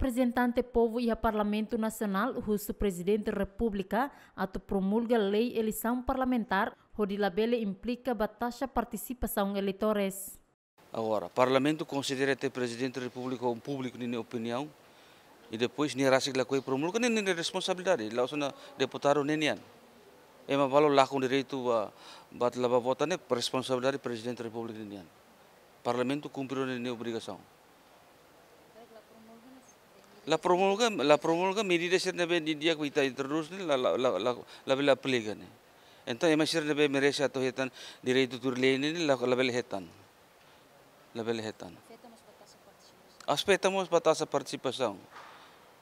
representante povo e a Parlamento Nacional, o presidente da República, ato promulga lei eleição parlamentar, onde labele implica batalha participação eleitores. Agora, o Parlamento considera ter presidente da República um público, de opinião, e depois nem raça assim que promulga, nem, nem é responsabilidade, lá são deputado nem nian. É uma valor lá com direito a bater lá votar, né? responsabilidade do presidente da República nem Parlamento cumpriu nem obrigação. La promulga, la promulga medidasi na be India ko ita introduce ni la la la la la bela pliga ni. Ento emasir na be Malaysia to hetan dire itu turle ni la la bela hetan. La bela hetan. Aspetamos bata sa participação.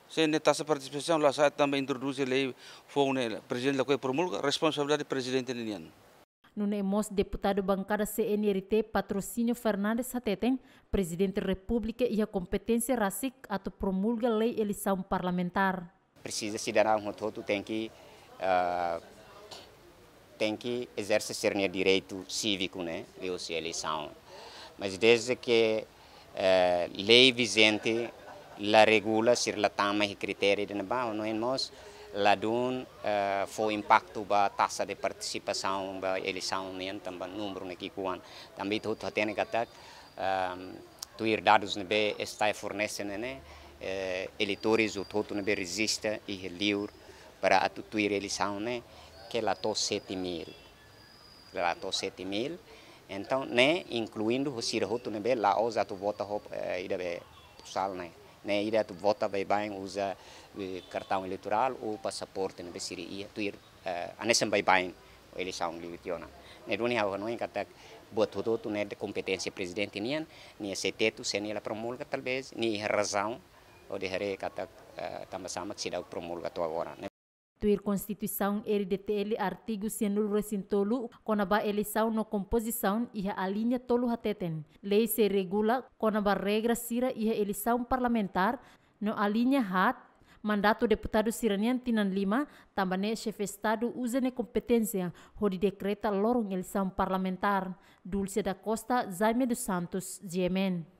Se ne tasa participação la sa também introduz lei foi o presidente da coi promulga responsabilidade presidente nian. Nun hemos deputado bancada CNRT Patrocínio Fernandes Hateteng, presidente da República e a competência RACIC ato promulga lei eleição parlamentar. Precisa cidadão todo tem que uh, tem que exercer seu direito cívico, né, de sua eleição. Mas desde que uh, lei vigente la regula, sir la e critério de não é nós Ladun uh, foi impacto ba taxa de participação ba eleição nem também número ne também tu tem que atak um, ehm, tu ir dados ne be está fornecendo né uh, eh, eleitores o todo ne be resiste e livre para a eleição né que lá tô 7 mil lá tô 7 mil então né incluindo o sirhoto ne be lá os tu vota hop uh, eh, ida be sal né né, direto é, vota vai bem, usa uh, cartão eleitoral ou passaporte na Bessiria, tu ir, uh, eh, anesen vai bem, eleição litiona. Ne né, dunia ho noin kata é buat tudo tu é de competência presidente nian, ni CT tu se ni la promulga talvez, ni razão ou de que kata uh, eh, tambah sama que se dá promulga tu agora, né tuir Constituição RDTL artigo sendo recintolu conaba eleição no composição e a linha tolo hateten. Lei se regula conaba regra sira e a eleição parlamentar no a linha hat mandato deputado Siranian Tinan Lima tambane chefe estado usa ne competência hori decreta lorong eleição parlamentar Dulce da Costa Jaime dos Santos Yemen.